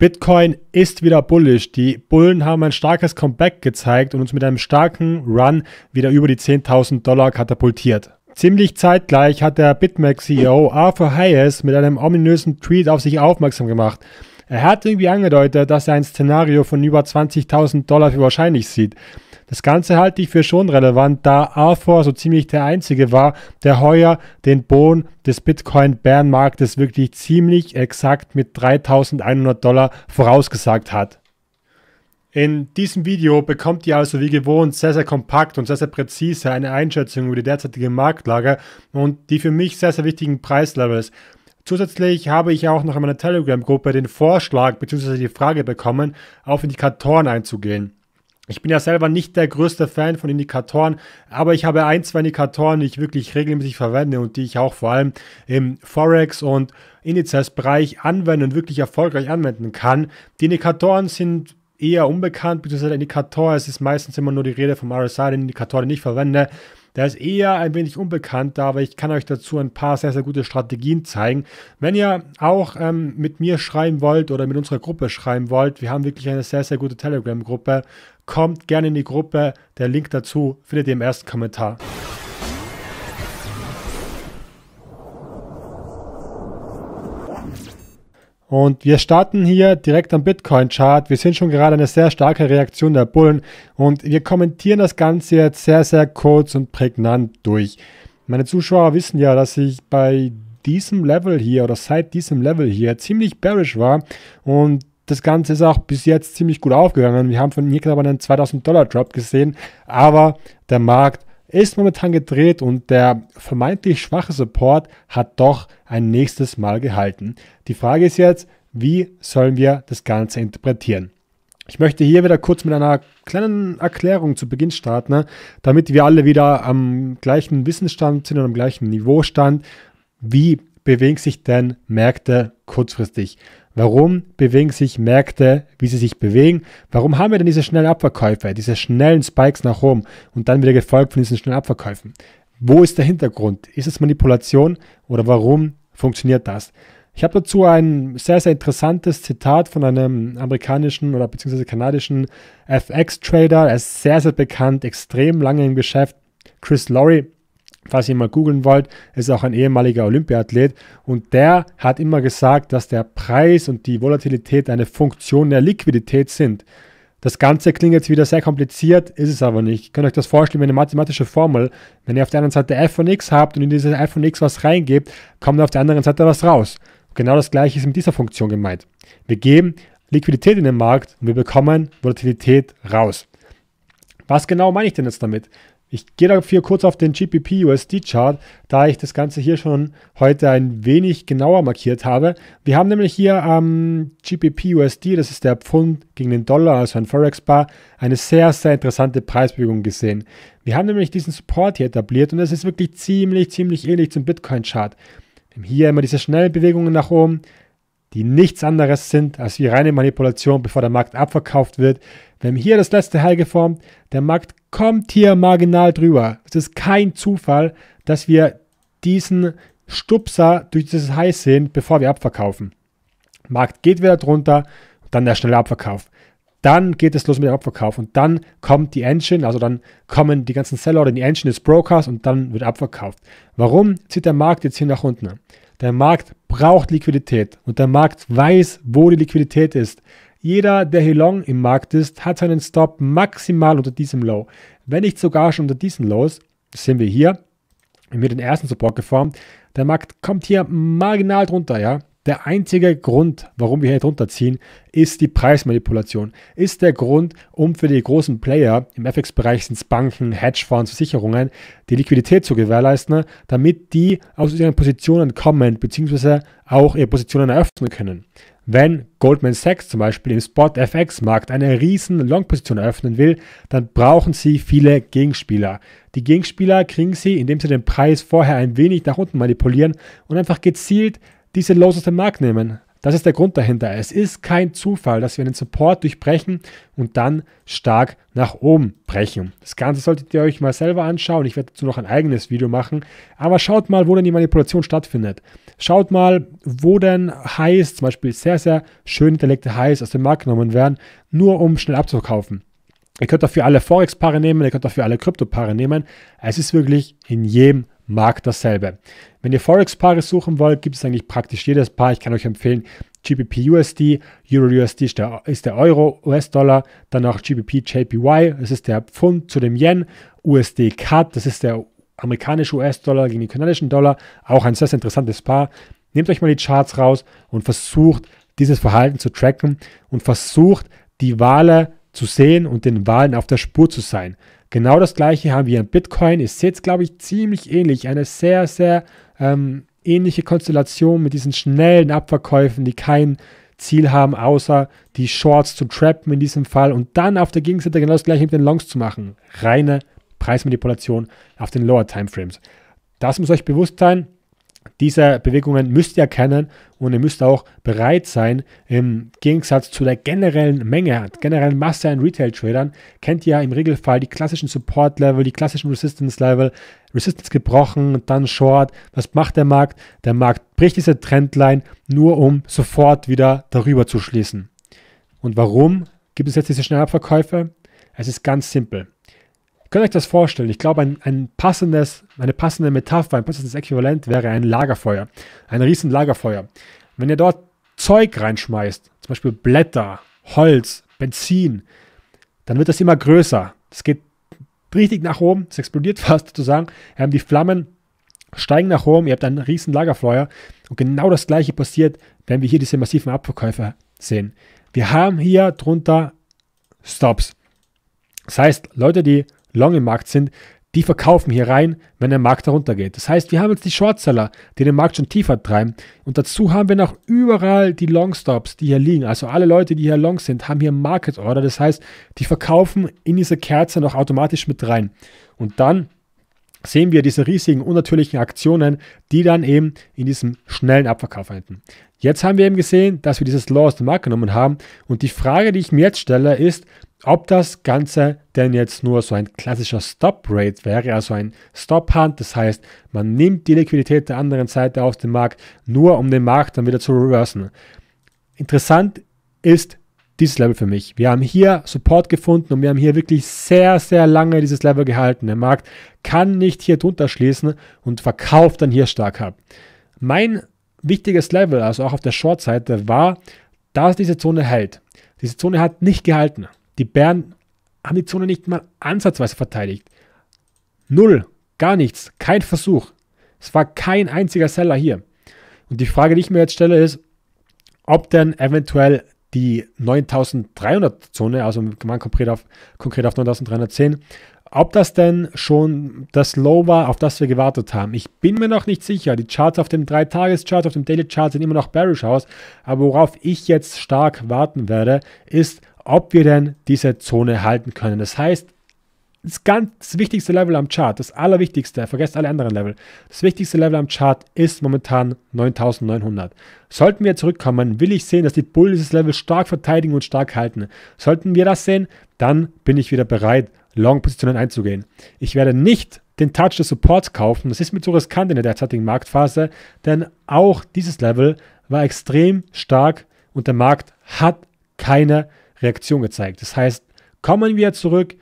Bitcoin ist wieder bullish. Die Bullen haben ein starkes Comeback gezeigt und uns mit einem starken Run wieder über die 10.000 Dollar katapultiert. Ziemlich zeitgleich hat der bitmex ceo Arthur Hayes mit einem ominösen Tweet auf sich aufmerksam gemacht. Er hat irgendwie angedeutet, dass er ein Szenario von über 20.000 Dollar für wahrscheinlich sieht. Das Ganze halte ich für schon relevant, da Arthur so ziemlich der Einzige war, der heuer den Boden des Bitcoin-Bärenmarktes wirklich ziemlich exakt mit 3.100 Dollar vorausgesagt hat. In diesem Video bekommt ihr also wie gewohnt sehr, sehr kompakt und sehr, sehr präzise eine Einschätzung über die derzeitige Marktlage und die für mich sehr, sehr wichtigen Preislevels. Zusätzlich habe ich auch noch in meiner Telegram-Gruppe den Vorschlag bzw. die Frage bekommen, auf Indikatoren einzugehen. Ich bin ja selber nicht der größte Fan von Indikatoren, aber ich habe ein, zwei Indikatoren, die ich wirklich regelmäßig verwende und die ich auch vor allem im Forex- und Indizes-Bereich anwenden und wirklich erfolgreich anwenden kann. Die Indikatoren sind eher unbekannt, bzw. der Indikator, es ist meistens immer nur die Rede vom RSI, den Indikator, den ich verwende. Der ist eher ein wenig unbekannter, aber ich kann euch dazu ein paar sehr, sehr gute Strategien zeigen. Wenn ihr auch ähm, mit mir schreiben wollt oder mit unserer Gruppe schreiben wollt, wir haben wirklich eine sehr, sehr gute Telegram-Gruppe. Kommt gerne in die Gruppe. Der Link dazu findet ihr im ersten Kommentar. Und wir starten hier direkt am Bitcoin-Chart. Wir sind schon gerade eine sehr starke Reaktion der Bullen und wir kommentieren das Ganze jetzt sehr, sehr kurz und prägnant durch. Meine Zuschauer wissen ja, dass ich bei diesem Level hier oder seit diesem Level hier ziemlich bearish war und das Ganze ist auch bis jetzt ziemlich gut aufgegangen. Wir haben von hier knapp einen 2000 Dollar Drop gesehen, aber der Markt ist momentan gedreht und der vermeintlich schwache Support hat doch ein nächstes Mal gehalten. Die Frage ist jetzt, wie sollen wir das Ganze interpretieren? Ich möchte hier wieder kurz mit einer kleinen Erklärung zu Beginn starten, ne? damit wir alle wieder am gleichen Wissensstand sind und am gleichen Niveaustand, wie bewegen sich denn Märkte kurzfristig? Warum bewegen sich Märkte, wie sie sich bewegen? Warum haben wir denn diese schnellen Abverkäufe, diese schnellen Spikes nach oben und dann wieder gefolgt von diesen schnellen Abverkäufen? Wo ist der Hintergrund? Ist es Manipulation oder warum funktioniert das? Ich habe dazu ein sehr, sehr interessantes Zitat von einem amerikanischen oder beziehungsweise kanadischen FX-Trader. Er ist sehr, sehr bekannt, extrem lange im Geschäft. Chris Lowry falls ihr mal googeln wollt, ist auch ein ehemaliger Olympiathlet und der hat immer gesagt, dass der Preis und die Volatilität eine Funktion der Liquidität sind. Das Ganze klingt jetzt wieder sehr kompliziert, ist es aber nicht. Ihr könnt euch das vorstellen wie eine mathematische Formel. Wenn ihr auf der einen Seite f von x habt und in dieses f von x was reingebt, kommt auf der anderen Seite was raus. genau das gleiche ist mit dieser Funktion gemeint. Wir geben Liquidität in den Markt und wir bekommen Volatilität raus. Was genau meine ich denn jetzt damit? Ich gehe dafür kurz auf den GPP usd chart da ich das Ganze hier schon heute ein wenig genauer markiert habe. Wir haben nämlich hier am ähm, GBP-USD, das ist der Pfund gegen den Dollar, also ein Forex-Bar, eine sehr, sehr interessante Preisbewegung gesehen. Wir haben nämlich diesen Support hier etabliert und das ist wirklich ziemlich, ziemlich ähnlich zum Bitcoin-Chart. Wir haben hier immer diese schnellen Bewegungen nach oben, die nichts anderes sind als wie reine Manipulation, bevor der Markt abverkauft wird. Wir haben hier das letzte High geformt. Der Markt kommt hier marginal drüber. Es ist kein Zufall, dass wir diesen Stupser durch dieses High sehen, bevor wir abverkaufen. Markt geht wieder drunter, dann der schnelle Abverkauf. Dann geht es los mit dem Abverkauf und dann kommt die Engine, also dann kommen die ganzen Seller oder die Engine des Brokers und dann wird abverkauft. Warum zieht der Markt jetzt hier nach unten? Der Markt braucht Liquidität und der Markt weiß, wo die Liquidität ist. Jeder, der hier long im Markt ist, hat seinen Stop maximal unter diesem Low. Wenn nicht sogar schon unter diesen Lows, sehen wir hier, wir den ersten Support geformt. Der Markt kommt hier marginal drunter, ja. Der einzige Grund, warum wir hier drunter ziehen, ist die Preismanipulation. Ist der Grund, um für die großen Player im FX-Bereich sind es Banken, Hedgefonds, Versicherungen, die Liquidität zu gewährleisten, damit die aus ihren Positionen kommen bzw. auch ihre Positionen eröffnen können. Wenn Goldman Sachs zum Beispiel im Spot-FX-Markt eine riesen Long-Position eröffnen will, dann brauchen sie viele Gegenspieler. Die Gegenspieler kriegen sie, indem sie den Preis vorher ein wenig nach unten manipulieren und einfach gezielt diese Lows aus dem Markt nehmen. Das ist der Grund dahinter. Es ist kein Zufall, dass wir einen Support durchbrechen und dann stark nach oben brechen. Das Ganze solltet ihr euch mal selber anschauen. Ich werde dazu noch ein eigenes Video machen. Aber schaut mal, wo denn die Manipulation stattfindet. Schaut mal, wo denn Highs, zum Beispiel sehr, sehr schön hinterlegte Highs aus dem Markt genommen werden, nur um schnell abzukaufen. Ihr könnt dafür alle Forex-Paare nehmen, ihr könnt dafür alle Krypto-Paare nehmen. Es ist wirklich in jedem mag dasselbe. Wenn ihr Forex-Paare suchen wollt, gibt es eigentlich praktisch jedes Paar. Ich kann euch empfehlen, GBP-USD, Euro-USD ist, ist der, Euro, US-Dollar, dann auch GBP-JPY, das ist der Pfund zu dem Yen, USD-CAD, das ist der amerikanische US-Dollar gegen den kanadischen Dollar, auch ein sehr, sehr interessantes Paar. Nehmt euch mal die Charts raus und versucht, dieses Verhalten zu tracken und versucht, die Wale zu sehen und den Wahlen auf der Spur zu sein. Genau das gleiche haben wir in Bitcoin. Ihr seht es, glaube ich, ziemlich ähnlich. Eine sehr, sehr ähm, ähnliche Konstellation mit diesen schnellen Abverkäufen, die kein Ziel haben, außer die Shorts zu trappen in diesem Fall und dann auf der Gegenseite genau das gleiche mit den Longs zu machen. Reine Preismanipulation auf den Lower Timeframes. Das muss euch bewusst sein dieser Bewegungen müsst ihr erkennen und ihr müsst auch bereit sein, im Gegensatz zu der generellen Menge, generellen Masse an Retail-Tradern, kennt ihr im Regelfall die klassischen Support-Level, die klassischen Resistance-Level, Resistance gebrochen, dann Short. Was macht der Markt? Der Markt bricht diese Trendline nur, um sofort wieder darüber zu schließen. Und warum gibt es jetzt diese Schnellabverkäufe? Es ist ganz simpel. Könnt ihr euch das vorstellen? Ich glaube, ein, ein passendes, eine passende Metapher, ein passendes Äquivalent wäre ein Lagerfeuer. Ein riesen Lagerfeuer. Wenn ihr dort Zeug reinschmeißt, zum Beispiel Blätter, Holz, Benzin, dann wird das immer größer. Es geht richtig nach oben, es explodiert fast sozusagen. Ähm, die Flammen steigen nach oben, ihr habt ein riesen Lagerfeuer. Und genau das gleiche passiert, wenn wir hier diese massiven Abverkäufe sehen. Wir haben hier drunter Stops. Das heißt, Leute, die long im Markt sind, die verkaufen hier rein, wenn der Markt darunter geht. Das heißt, wir haben jetzt die Shortseller, die den Markt schon tiefer treiben. Und dazu haben wir noch überall die Longstops, die hier liegen. Also alle Leute, die hier long sind, haben hier Market Order. Das heißt, die verkaufen in diese Kerze noch automatisch mit rein. Und dann sehen wir diese riesigen, unnatürlichen Aktionen, die dann eben in diesem schnellen Abverkauf enden. Jetzt haben wir eben gesehen, dass wir dieses Law aus dem Markt genommen haben und die Frage, die ich mir jetzt stelle, ist, ob das Ganze denn jetzt nur so ein klassischer Stop-Rate wäre, also ein Stop-Hunt, das heißt, man nimmt die Liquidität der anderen Seite aus dem Markt, nur um den Markt dann wieder zu reversen. Interessant ist dieses Level für mich. Wir haben hier Support gefunden und wir haben hier wirklich sehr, sehr lange dieses Level gehalten. Der Markt kann nicht hier drunter schließen und verkauft dann hier stark ab. Mein wichtiges Level, also auch auf der Short-Seite, war, dass diese Zone hält. Diese Zone hat nicht gehalten. Die Bären haben die Zone nicht mal ansatzweise verteidigt. Null, gar nichts, kein Versuch. Es war kein einziger Seller hier. Und die Frage, die ich mir jetzt stelle, ist, ob denn eventuell die 9300-Zone, also man konkret auf, konkret auf 9310, ob das denn schon das Low war, auf das wir gewartet haben. Ich bin mir noch nicht sicher. Die Charts auf dem 3-Tages-Chart, auf dem Daily-Chart sehen immer noch bearish aus. Aber worauf ich jetzt stark warten werde, ist, ob wir denn diese Zone halten können. Das heißt, das ganz wichtigste Level am Chart, das allerwichtigste, vergesst alle anderen Level. Das wichtigste Level am Chart ist momentan 9900. Sollten wir zurückkommen, will ich sehen, dass die Bull dieses Level stark verteidigen und stark halten. Sollten wir das sehen, dann bin ich wieder bereit, Long-Positionen einzugehen. Ich werde nicht den Touch des Supports kaufen, das ist mir zu riskant in der derzeitigen Marktphase, denn auch dieses Level war extrem stark und der Markt hat keine Reaktion gezeigt. Das heißt, kommen wir zurück,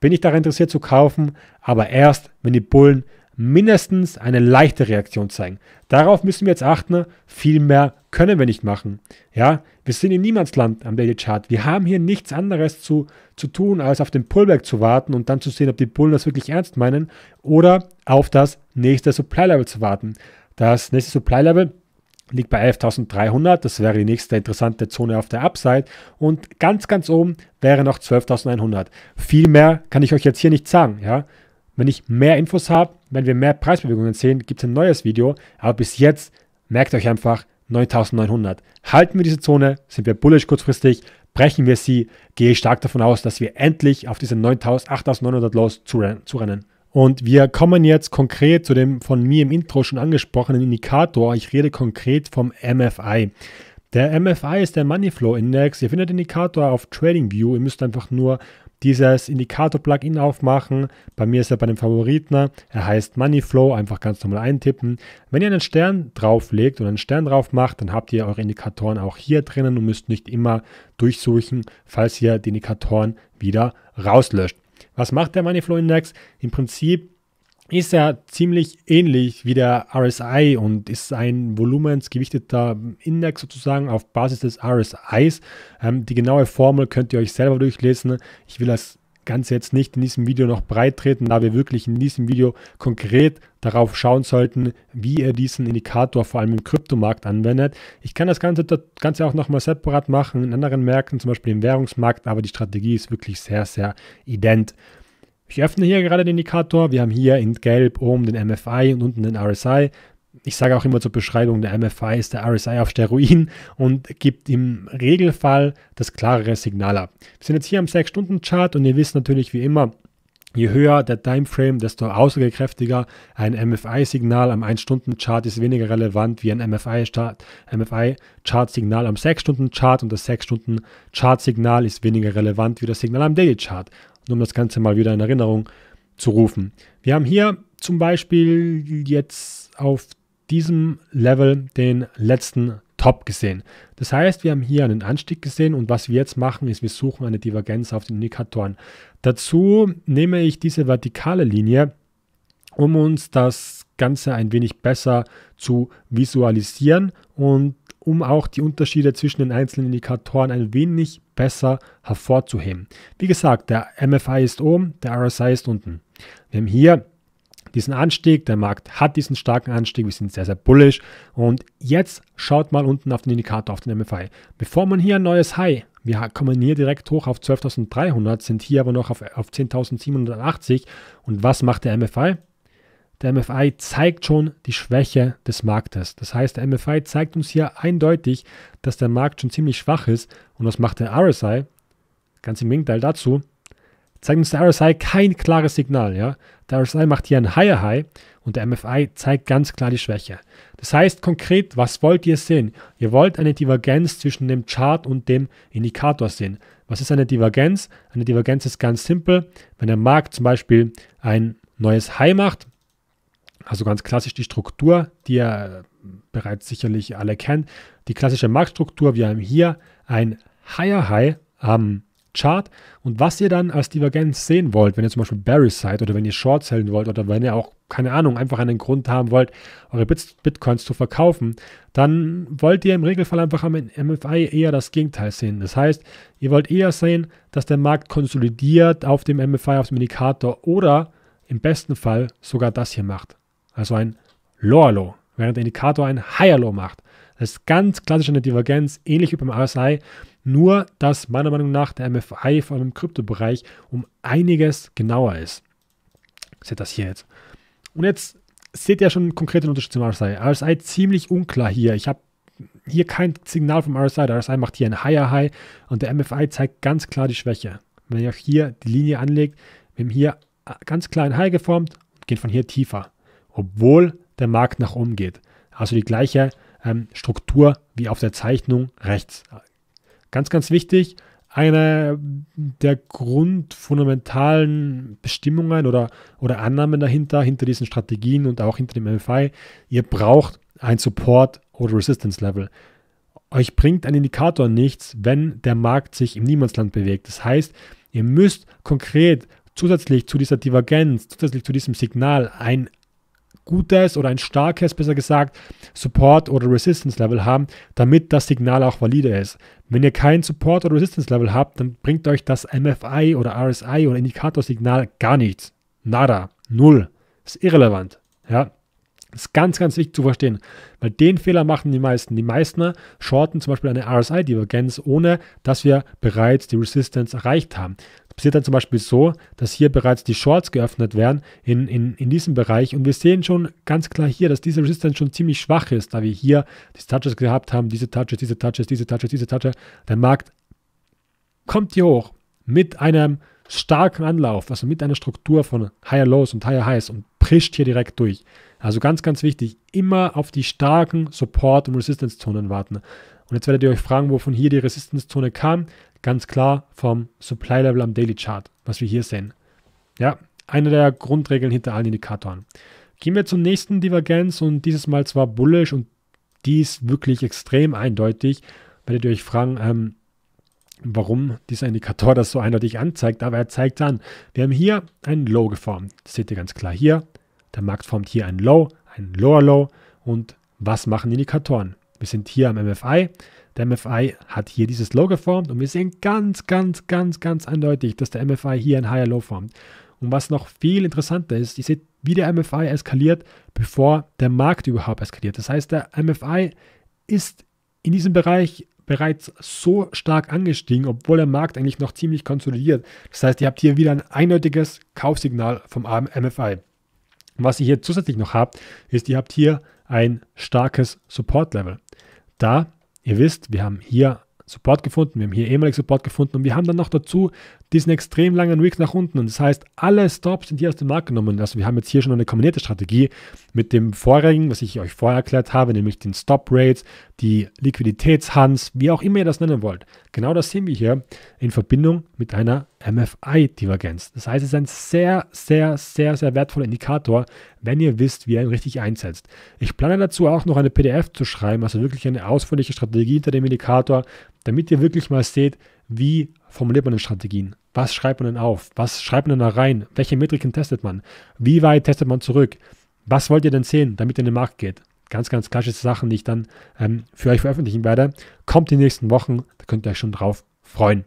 bin ich daran interessiert zu kaufen, aber erst, wenn die Bullen mindestens eine leichte Reaktion zeigen. Darauf müssen wir jetzt achten. Viel mehr können wir nicht machen. Ja, wir sind in Niemandsland am Daily Chart. Wir haben hier nichts anderes zu, zu tun, als auf den Pullback zu warten und dann zu sehen, ob die Bullen das wirklich ernst meinen oder auf das nächste Supply Level zu warten. Das nächste Supply Level liegt bei 11.300, das wäre die nächste interessante Zone auf der Upside und ganz, ganz oben wäre noch 12.100. Viel mehr kann ich euch jetzt hier nicht sagen, ja. Wenn ich mehr Infos habe, wenn wir mehr Preisbewegungen sehen, gibt es ein neues Video, aber bis jetzt merkt euch einfach 9.900. Halten wir diese Zone, sind wir bullish kurzfristig, brechen wir sie, gehe ich stark davon aus, dass wir endlich auf diese 8.900 Lows zurennen. Und wir kommen jetzt konkret zu dem von mir im Intro schon angesprochenen Indikator. Ich rede konkret vom MFI. Der MFI ist der Money Flow Index. Ihr findet den Indikator auf TradingView. Ihr müsst einfach nur dieses Indikator-Plugin aufmachen. Bei mir ist er bei dem Favoriten. Er heißt Money Flow. Einfach ganz normal eintippen. Wenn ihr einen Stern drauflegt und einen Stern drauf macht, dann habt ihr eure Indikatoren auch hier drinnen und müsst nicht immer durchsuchen, falls ihr die Indikatoren wieder rauslöscht. Was macht der Moneyflow Index? Im Prinzip ist er ziemlich ähnlich wie der RSI und ist ein volumensgewichteter Index sozusagen auf Basis des RSIs. Ähm, die genaue Formel könnt ihr euch selber durchlesen. Ich will das Ganze jetzt nicht in diesem Video noch breit treten, da wir wirklich in diesem Video konkret darauf schauen sollten, wie ihr diesen Indikator vor allem im Kryptomarkt anwendet. Ich kann das Ganze, das Ganze auch nochmal separat machen in anderen Märkten, zum Beispiel im Währungsmarkt, aber die Strategie ist wirklich sehr, sehr ident. Ich öffne hier gerade den Indikator. Wir haben hier in Gelb oben den MFI und unten den RSI ich sage auch immer zur Beschreibung, der MFI ist der RSI auf Steroin und gibt im Regelfall das klarere Signal ab. Wir sind jetzt hier am 6-Stunden-Chart und ihr wisst natürlich wie immer, Je höher der Timeframe, desto aussagekräftiger ein MFI-Signal am 1-Stunden-Chart ist weniger relevant wie ein MFI-Chart-Signal am 6-Stunden-Chart und das 6-Stunden-Chart-Signal ist weniger relevant wie das Signal am Daily-Chart. Um das Ganze mal wieder in Erinnerung zu rufen. Wir haben hier zum Beispiel jetzt auf diesem Level den letzten Top gesehen. Das heißt, wir haben hier einen Anstieg gesehen und was wir jetzt machen, ist, wir suchen eine Divergenz auf den Indikatoren. Dazu nehme ich diese vertikale Linie, um uns das Ganze ein wenig besser zu visualisieren und um auch die Unterschiede zwischen den einzelnen Indikatoren ein wenig besser hervorzuheben. Wie gesagt, der MFI ist oben, der RSI ist unten. Wir haben hier diesen Anstieg. Der Markt hat diesen starken Anstieg. Wir sind sehr, sehr bullish. Und jetzt schaut mal unten auf den Indikator, auf den MFI. Bevor man hier ein neues High, wir kommen hier direkt hoch auf 12.300, sind hier aber noch auf, auf 10.780. Und was macht der MFI? Der MFI zeigt schon die Schwäche des Marktes. Das heißt, der MFI zeigt uns hier eindeutig, dass der Markt schon ziemlich schwach ist. Und was macht der RSI? Ganz im Gegenteil dazu, zeigt uns der RSI kein klares Signal. Ja? Der RSI macht hier ein Higher High und der MFI zeigt ganz klar die Schwäche. Das heißt konkret, was wollt ihr sehen? Ihr wollt eine Divergenz zwischen dem Chart und dem Indikator sehen. Was ist eine Divergenz? Eine Divergenz ist ganz simpel. Wenn der Markt zum Beispiel ein neues High macht, also ganz klassisch die Struktur, die ihr äh, bereits sicherlich alle kennt, die klassische Marktstruktur, wir haben hier ein Higher High am Chart und was ihr dann als Divergenz sehen wollt, wenn ihr zum Beispiel Barrys seid oder wenn ihr Short halten wollt oder wenn ihr auch, keine Ahnung, einfach einen Grund haben wollt, eure Bit Bitcoins zu verkaufen, dann wollt ihr im Regelfall einfach am MFI eher das Gegenteil sehen. Das heißt, ihr wollt eher sehen, dass der Markt konsolidiert auf dem MFI, auf dem Indikator oder im besten Fall sogar das hier macht. Also ein Lower Low, während der Indikator ein Higher Low macht. Das ist ganz klassisch eine Divergenz, ähnlich wie beim RSI, nur dass meiner Meinung nach der MFI vor allem im Kryptobereich um einiges genauer ist. Seht das hier jetzt. Und jetzt seht ihr schon einen konkreten Unterschied zum RSI. RSI ziemlich unklar hier. Ich habe hier kein Signal vom RSI. Der RSI macht hier ein Higher High und der MFI zeigt ganz klar die Schwäche. Wenn ihr euch hier die Linie anlegt, wir haben hier äh, ganz klar ein High geformt und gehen von hier tiefer, obwohl der Markt nach oben geht. Also die gleiche ähm, Struktur wie auf der Zeichnung rechts. Ganz, ganz wichtig, eine der grundfundamentalen Bestimmungen oder, oder Annahmen dahinter, hinter diesen Strategien und auch hinter dem MFI, ihr braucht ein Support- oder Resistance-Level. Euch bringt ein Indikator nichts, wenn der Markt sich im Niemandsland bewegt. Das heißt, ihr müsst konkret zusätzlich zu dieser Divergenz, zusätzlich zu diesem Signal ein gutes oder ein starkes, besser gesagt, Support- oder Resistance-Level haben, damit das Signal auch valide ist. Wenn ihr kein Support- oder Resistance-Level habt, dann bringt euch das MFI oder RSI oder Indikatorsignal gar nichts. Nada. Null. Ist irrelevant. Ja. Ist ganz, ganz wichtig zu verstehen, weil den Fehler machen die meisten. Die meisten shorten zum Beispiel eine RSI-Divergenz, ohne dass wir bereits die Resistance erreicht haben passiert dann zum Beispiel so, dass hier bereits die Shorts geöffnet werden in, in, in diesem Bereich und wir sehen schon ganz klar hier, dass diese Resistance schon ziemlich schwach ist, da wir hier diese Touches gehabt haben, diese Touches, diese Touches, diese Touches, diese Touches. Der Markt kommt hier hoch mit einem starken Anlauf, also mit einer Struktur von Higher Lows und Higher Highs und prischt hier direkt durch. Also ganz, ganz wichtig, immer auf die starken Support- und Resistance-Zonen warten. Und jetzt werdet ihr euch fragen, wovon hier die Resistance-Zone kam. Ganz klar vom Supply Level am Daily Chart, was wir hier sehen. Ja, eine der Grundregeln hinter allen Indikatoren. Gehen wir zur nächsten Divergenz und dieses Mal zwar bullish und dies wirklich extrem eindeutig. Werdet ihr euch fragen, ähm, warum dieser Indikator das so eindeutig anzeigt, aber er zeigt an. Wir haben hier ein Low geformt. Das seht ihr ganz klar hier. Der Markt formt hier ein Low, ein Lower Low und was machen Indikatoren? Wir sind hier am MFI. Der MFI hat hier dieses Low geformt und wir sehen ganz, ganz, ganz, ganz eindeutig, dass der MFI hier ein Higher Low formt. Und was noch viel interessanter ist, ihr seht, wie der MFI eskaliert, bevor der Markt überhaupt eskaliert. Das heißt, der MFI ist in diesem Bereich bereits so stark angestiegen, obwohl der Markt eigentlich noch ziemlich konsolidiert. Das heißt, ihr habt hier wieder ein eindeutiges Kaufsignal vom MFI. Und was ihr hier zusätzlich noch habt, ist, ihr habt hier ein starkes Support-Level da, ihr wisst, wir haben hier Support gefunden, wir haben hier ehemalig Support gefunden und wir haben dann noch dazu diesen extrem langen in Weeks nach unten. Und das heißt, alle Stops sind hier aus dem Markt genommen. Also wir haben jetzt hier schon eine kombinierte Strategie mit dem vorigen, was ich euch vorher erklärt habe, nämlich den Stop-Rates, die Liquiditätshunts, wie auch immer ihr das nennen wollt. Genau das sehen wir hier in Verbindung mit einer MFI-Divergenz. Das heißt, es ist ein sehr, sehr, sehr, sehr wertvoller Indikator, wenn ihr wisst, wie ihr ihn richtig einsetzt. Ich plane dazu auch noch eine PDF zu schreiben, also wirklich eine ausführliche Strategie hinter dem Indikator, damit ihr wirklich mal seht, wie formuliert man denn Strategien? Was schreibt man denn auf? Was schreibt man denn da rein? Welche Metriken testet man? Wie weit testet man zurück? Was wollt ihr denn sehen, damit ihr in den Markt geht? Ganz, ganz klassische Sachen, die ich dann ähm, für euch veröffentlichen werde. Kommt die nächsten Wochen, da könnt ihr euch schon drauf freuen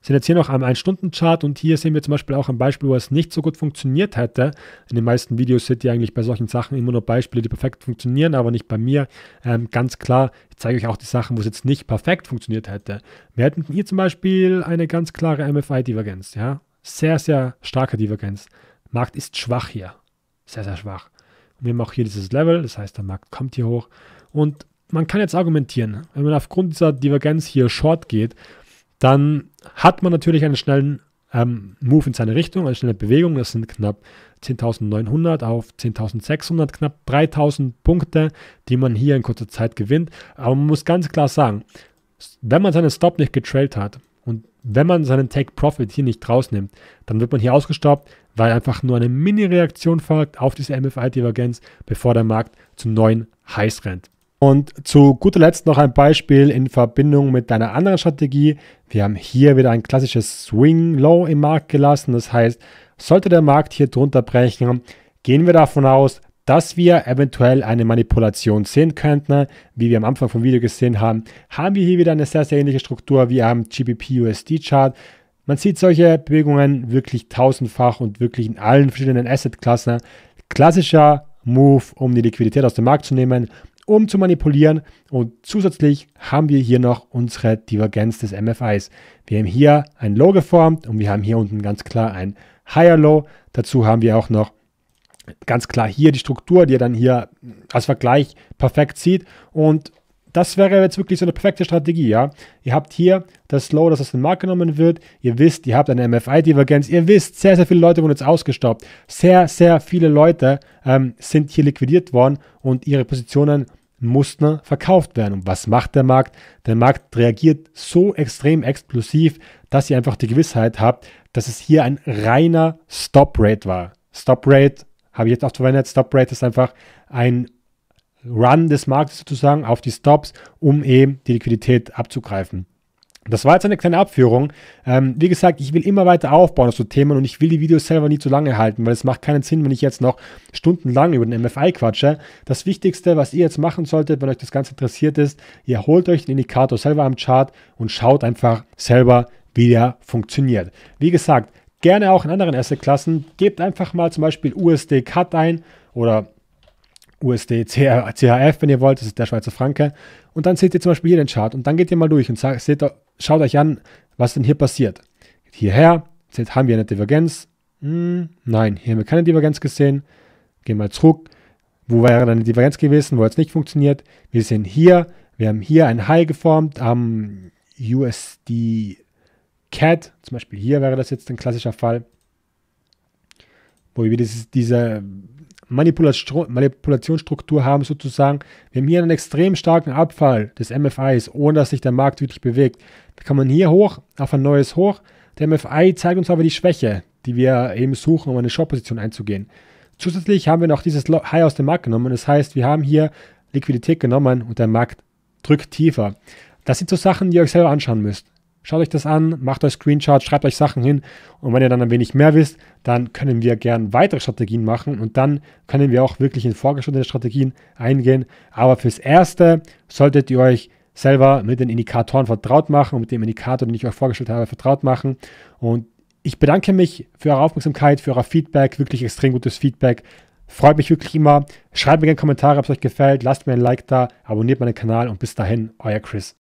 sind jetzt hier noch am 1-Stunden-Chart und hier sehen wir zum Beispiel auch ein Beispiel, wo es nicht so gut funktioniert hätte. In den meisten Videos seht ihr eigentlich bei solchen Sachen immer nur Beispiele, die perfekt funktionieren, aber nicht bei mir. Ähm, ganz klar, ich zeige euch auch die Sachen, wo es jetzt nicht perfekt funktioniert hätte. Wir hätten hier zum Beispiel eine ganz klare MFI-Divergenz, ja. Sehr, sehr starke Divergenz. Markt ist schwach hier. Sehr, sehr schwach. Und wir haben auch hier dieses Level, das heißt, der Markt kommt hier hoch. Und man kann jetzt argumentieren, wenn man aufgrund dieser Divergenz hier Short geht, dann hat man natürlich einen schnellen ähm, Move in seine Richtung, eine schnelle Bewegung. Das sind knapp 10.900 auf 10.600, knapp 3.000 Punkte, die man hier in kurzer Zeit gewinnt. Aber man muss ganz klar sagen, wenn man seinen Stop nicht getrailt hat und wenn man seinen Take Profit hier nicht rausnimmt, dann wird man hier ausgestoppt, weil einfach nur eine Mini-Reaktion folgt auf diese MFI-Divergenz, bevor der Markt zu neuen Highs rennt. Und zu guter Letzt noch ein Beispiel in Verbindung mit deiner anderen Strategie. Wir haben hier wieder ein klassisches Swing Low im Markt gelassen. Das heißt, sollte der Markt hier drunter brechen, gehen wir davon aus, dass wir eventuell eine Manipulation sehen könnten. Wie wir am Anfang vom Video gesehen haben, haben wir hier wieder eine sehr, sehr ähnliche Struktur wie am GBP-USD-Chart. Man sieht solche Bewegungen wirklich tausendfach und wirklich in allen verschiedenen Asset-Klassen. Klassischer Move, um die Liquidität aus dem Markt zu nehmen um zu manipulieren. Und zusätzlich haben wir hier noch unsere Divergenz des MFIs. Wir haben hier ein Low geformt und wir haben hier unten ganz klar ein Higher Low. Dazu haben wir auch noch ganz klar hier die Struktur, die ihr dann hier als Vergleich perfekt sieht. Und das wäre jetzt wirklich so eine perfekte Strategie, ja. Ihr habt hier das Low, das aus dem Markt genommen wird. Ihr wisst, ihr habt eine MFI-Divergenz. Ihr wisst, sehr, sehr viele Leute wurden jetzt ausgestoppt. Sehr, sehr viele Leute ähm, sind hier liquidiert worden und ihre Positionen Mustner verkauft werden. Und was macht der Markt? Der Markt reagiert so extrem explosiv, dass ihr einfach die Gewissheit habt, dass es hier ein reiner Stop-Rate war. Stop-Rate habe ich jetzt auch verwendet. Stop-Rate ist einfach ein Run des Marktes sozusagen auf die Stops, um eben die Liquidität abzugreifen. Das war jetzt eine kleine Abführung. Ähm, wie gesagt, ich will immer weiter aufbauen auf so Themen und ich will die Videos selber nie zu lange halten, weil es macht keinen Sinn, wenn ich jetzt noch stundenlang über den MFI quatsche. Das Wichtigste, was ihr jetzt machen solltet, wenn euch das Ganze interessiert ist, ihr holt euch den Indikator selber am Chart und schaut einfach selber, wie der funktioniert. Wie gesagt, gerne auch in anderen Assetklassen. Gebt einfach mal zum Beispiel USD Cut ein oder USD CHF, wenn ihr wollt, das ist der Schweizer Franke. Und dann seht ihr zum Beispiel hier den Chart und dann geht ihr mal durch und sagt, seht, schaut euch an, was denn hier passiert. Hierher, jetzt haben wir eine Divergenz. Hm, nein, hier haben wir keine Divergenz gesehen. Gehen wir zurück. Wo wäre dann die Divergenz gewesen, wo jetzt nicht funktioniert? Wir sehen hier, wir haben hier ein High geformt am USD CAD. Zum Beispiel hier wäre das jetzt ein klassischer Fall, wo wir dieses, diese Manipulationsstruktur haben sozusagen. Wir haben hier einen extrem starken Abfall des MFIs, ohne dass sich der Markt wirklich bewegt. Da kann man hier hoch, auf ein neues hoch. Der MFI zeigt uns aber die Schwäche, die wir eben suchen, um eine Short-Position einzugehen. Zusätzlich haben wir noch dieses High aus dem Markt genommen. Das heißt, wir haben hier Liquidität genommen und der Markt drückt tiefer. Das sind so Sachen, die ihr euch selber anschauen müsst. Schaut euch das an, macht euch Screenshots, schreibt euch Sachen hin und wenn ihr dann ein wenig mehr wisst, dann können wir gern weitere Strategien machen und dann können wir auch wirklich in vorgeschrittene Strategien eingehen. Aber fürs Erste solltet ihr euch selber mit den Indikatoren vertraut machen und mit dem Indikator, den ich euch vorgestellt habe, vertraut machen. Und ich bedanke mich für eure Aufmerksamkeit, für euer Feedback, wirklich extrem gutes Feedback. Freut mich wirklich immer. Schreibt mir gerne Kommentare, ob es euch gefällt. Lasst mir ein Like da, abonniert meinen Kanal und bis dahin, euer Chris.